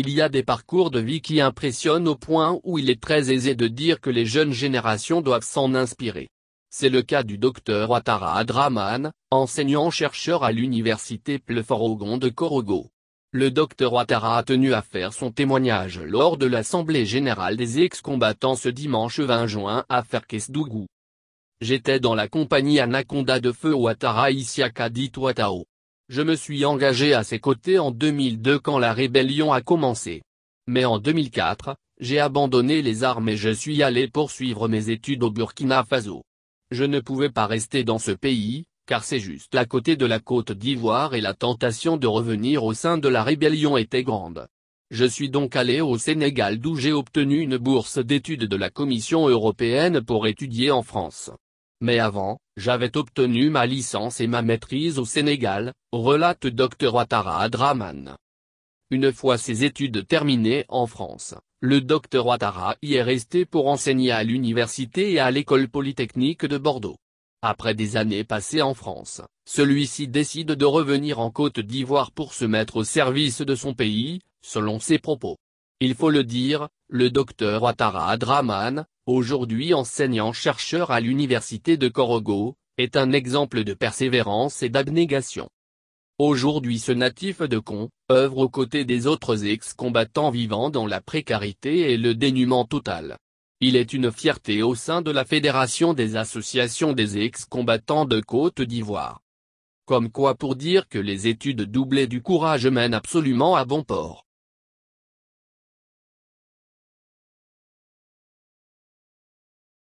Il y a des parcours de vie qui impressionnent au point où il est très aisé de dire que les jeunes générations doivent s'en inspirer. C'est le cas du docteur Ouattara Adraman, enseignant-chercheur à l'université Pleuforogon de Korogo. Le docteur Ouattara a tenu à faire son témoignage lors de l'Assemblée Générale des ex-combattants ce dimanche 20 juin à Ferkesdougou. J'étais dans la compagnie Anaconda de Feu Ouattara Isiaka dit je me suis engagé à ses côtés en 2002 quand la rébellion a commencé. Mais en 2004, j'ai abandonné les armes et je suis allé poursuivre mes études au Burkina Faso. Je ne pouvais pas rester dans ce pays, car c'est juste à côté de la côte d'Ivoire et la tentation de revenir au sein de la rébellion était grande. Je suis donc allé au Sénégal d'où j'ai obtenu une bourse d'études de la Commission européenne pour étudier en France. Mais avant, j'avais obtenu ma licence et ma maîtrise au Sénégal, relate Dr Ouattara Draman. Une fois ses études terminées en France, le Dr Ouattara y est resté pour enseigner à l'université et à l'école polytechnique de Bordeaux. Après des années passées en France, celui-ci décide de revenir en Côte d'Ivoire pour se mettre au service de son pays, selon ses propos. Il faut le dire, le docteur Ouattara Draman, aujourd'hui enseignant-chercheur à l'université de Corogo, est un exemple de persévérance et d'abnégation. Aujourd'hui ce natif de Con, œuvre aux côtés des autres ex-combattants vivant dans la précarité et le dénuement total. Il est une fierté au sein de la Fédération des associations des ex-combattants de Côte d'Ivoire. Comme quoi pour dire que les études doublées du courage mènent absolument à bon port.